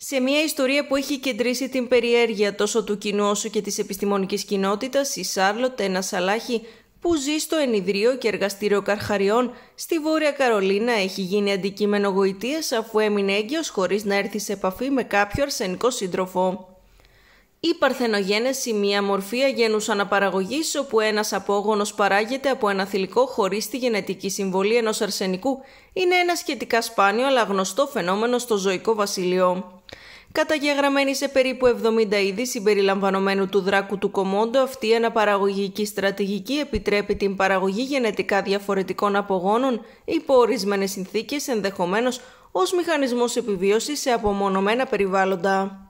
Σε μια ιστορία που έχει κεντρήσει την περιέργεια τόσο του κοινού όσο και της επιστημονικής κοινότητας, η Σάρλοτ, ένα σαλάχι που ζει στο ενιδρίο και εργαστήριο Καρχαριών στη Βόρεια Καρολίνα, έχει γίνει αντικείμενο γοητείας αφού έμεινε έγκυος χωρίς να έρθει σε επαφή με κάποιο αρσενικό σύντροφο. Η παρθενογένεση, μία μορφή αγένους αναπαραγωγής όπου ένας απόγονος παράγεται από ένα θηλυκό χωρίς τη γενετική συμβολή ενός αρσενικού, είναι ένα σχετικά σπάνιο αλλά γνωστό φαινόμενο στο ζωικό βασίλειο καταγεγραμμένη σε περίπου 70 είδη συμπεριλαμβανομένου του δράκου του κομόντο, αυτή η αναπαραγωγική στρατηγική επιτρέπει την παραγωγή γενετικά διαφορετικών απογόνων υπό ορισμένες συνθήκες, ενδεχομένως ως μηχανισμός επιβίωσης σε απομονωμένα περιβάλλοντα.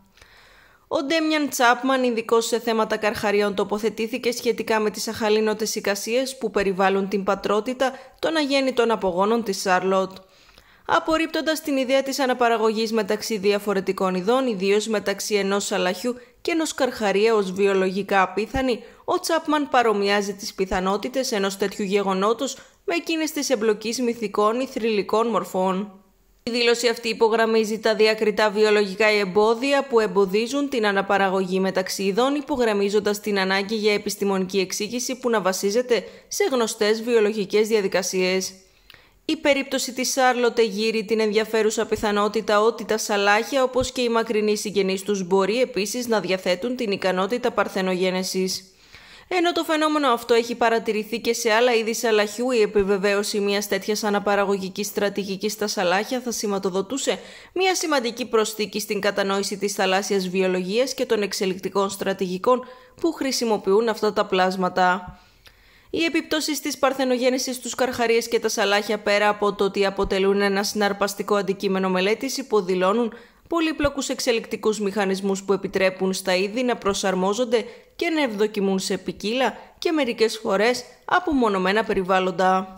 Ο Ντέμιαν Τσάπμαν, ειδικός σε θέματα καρχαριών, τοποθετήθηκε σχετικά με τις αχαλήνοτε εικασίες που περιβάλλουν την πατρότητα των αγέννητων απογόνων της Σάρλοτ απορρίπτοντας την ιδέα της αναπαραγωγής μεταξύ διαφορετικών ειδών, ιδίως μεταξύ ενός σαλαχιού και ενός καρχαρία ως βιολογικά απίθανη, ο Τσάπμαν παρομοιάζει τις πιθανότητες ενός τέτοιου γεγονότος με εκείνες της εμπλοκής μυθικών ή θρηλυκών μορφών. Η δήλωση αυτή υπογραμμίζει τα διακριτά βιολογικά εμπόδια που εμποδίζουν την αναπαραγωγή μεταξύ ειδών, υπογραμμίζοντας την ανάγκη για επιστημονική εξήγηση που να βασίζεται σε γνωστές βιολογικές διαδικασίες. Η περίπτωση της Σάρλοτε γύρει την ενδιαφέρουσα πιθανότητα ότι τα σαλάχια όπως και οι μακρινοί συγγενείς τους μπορεί επίσης να διαθέτουν την ικανότητα παρθενογένεσης. Ενώ το φαινόμενο αυτό έχει παρατηρηθεί και σε άλλα είδη σαλαχιού, η επιβεβαίωση μιας τέτοιας αναπαραγωγικής στρατηγικής στα σαλάχια θα σηματοδοτούσε μια σημαντική προσθήκη στην κατανόηση της θαλάσσιας βιολογίας και των εξελικτικών στρατηγικών που χρησιμοποιούν αυτά τα πλάσματα. Οι επιπτώσεις της παρθενογέννηση στους καρχαρίες και τα σαλάχια, πέρα από το ότι αποτελούν ένα συναρπαστικό αντικείμενο μελέτης, υποδηλώνουν πολύπλοκους εξελικτικούς μηχανισμούς που επιτρέπουν στα είδη να προσαρμόζονται και να ευδοκιμούν σε ποικίλα και μερικές φορές απομονωμένα περιβάλλοντα.